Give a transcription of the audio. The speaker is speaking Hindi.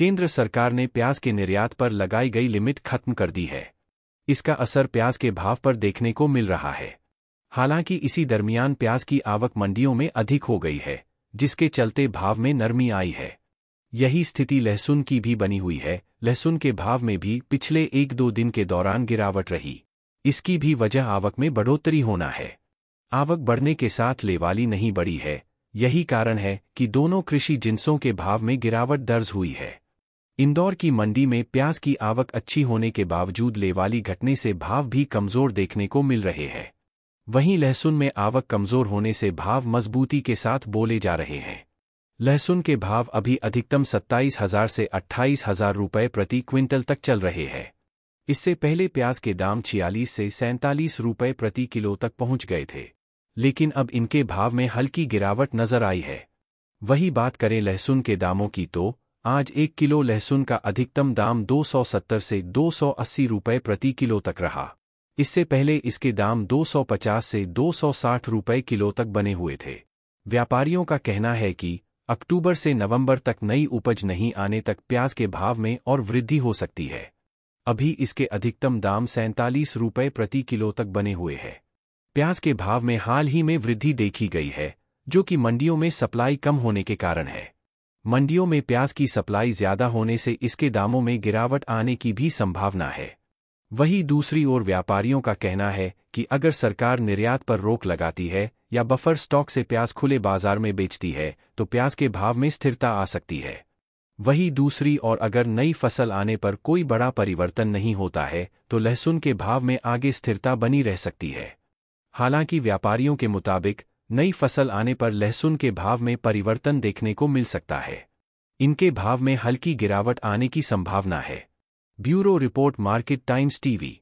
केंद्र सरकार ने प्याज के निर्यात पर लगाई गई लिमिट खत्म कर दी है इसका असर प्याज के भाव पर देखने को मिल रहा है हालांकि इसी दरमियान प्याज की आवक मंडियों में अधिक हो गई है जिसके चलते भाव में नरमी आई है यही स्थिति लहसुन की भी बनी हुई है लहसुन के भाव में भी पिछले एक दो दिन के दौरान गिरावट रही इसकी भी वजह आवक में बढ़ोतरी होना है आवक बढ़ने के साथ लेवाली नहीं बढ़ी है यही कारण है कि दोनों कृषि जिन्सों के भाव में गिरावट दर्ज हुई है इंदौर की मंडी में प्याज की आवक अच्छी होने के बावजूद लेवाली घटने से भाव भी कमजोर देखने को मिल रहे हैं वहीं लहसुन में आवक कमजोर होने से भाव मजबूती के साथ बोले जा रहे हैं लहसुन के भाव अभी अधिकतम सत्ताईस हजार से अट्ठाईस हजार रुपये प्रति क्विंटल तक चल रहे हैं इससे पहले प्याज के दाम छियालीस से सैंतालीस रुपये प्रति किलो तक पहुंच गए थे लेकिन अब इनके भाव में हल्की गिरावट नजर आई है वही बात करें लहसुन के दामों की तो आज एक किलो लहसुन का अधिकतम दाम 270 से 280 रुपए प्रति किलो तक रहा इससे पहले इसके दाम 250 से 260 रुपए किलो तक बने हुए थे व्यापारियों का कहना है कि अक्टूबर से नवंबर तक नई उपज नहीं आने तक प्याज के भाव में और वृद्धि हो सकती है अभी इसके अधिकतम दाम सैंतालीस रुपये प्रति किलो तक बने हुए हैं प्याज के भाव में हाल ही में वृद्धि देखी गई है जो कि मंडियों में सप्लाई कम होने के कारण है मंडियों में प्याज की सप्लाई ज्यादा होने से इसके दामों में गिरावट आने की भी संभावना है वहीं दूसरी ओर व्यापारियों का कहना है कि अगर सरकार निर्यात पर रोक लगाती है या बफर स्टॉक से प्याज खुले बाजार में बेचती है तो प्याज के भाव में स्थिरता आ सकती है वहीं दूसरी ओर अगर नई फसल आने पर कोई बड़ा परिवर्तन नहीं होता है तो लहसुन के भाव में आगे स्थिरता बनी रह सकती है हालांकि व्यापारियों के मुताबिक नई फसल आने पर लहसुन के भाव में परिवर्तन देखने को मिल सकता है इनके भाव में हल्की गिरावट आने की संभावना है bureau report market times TV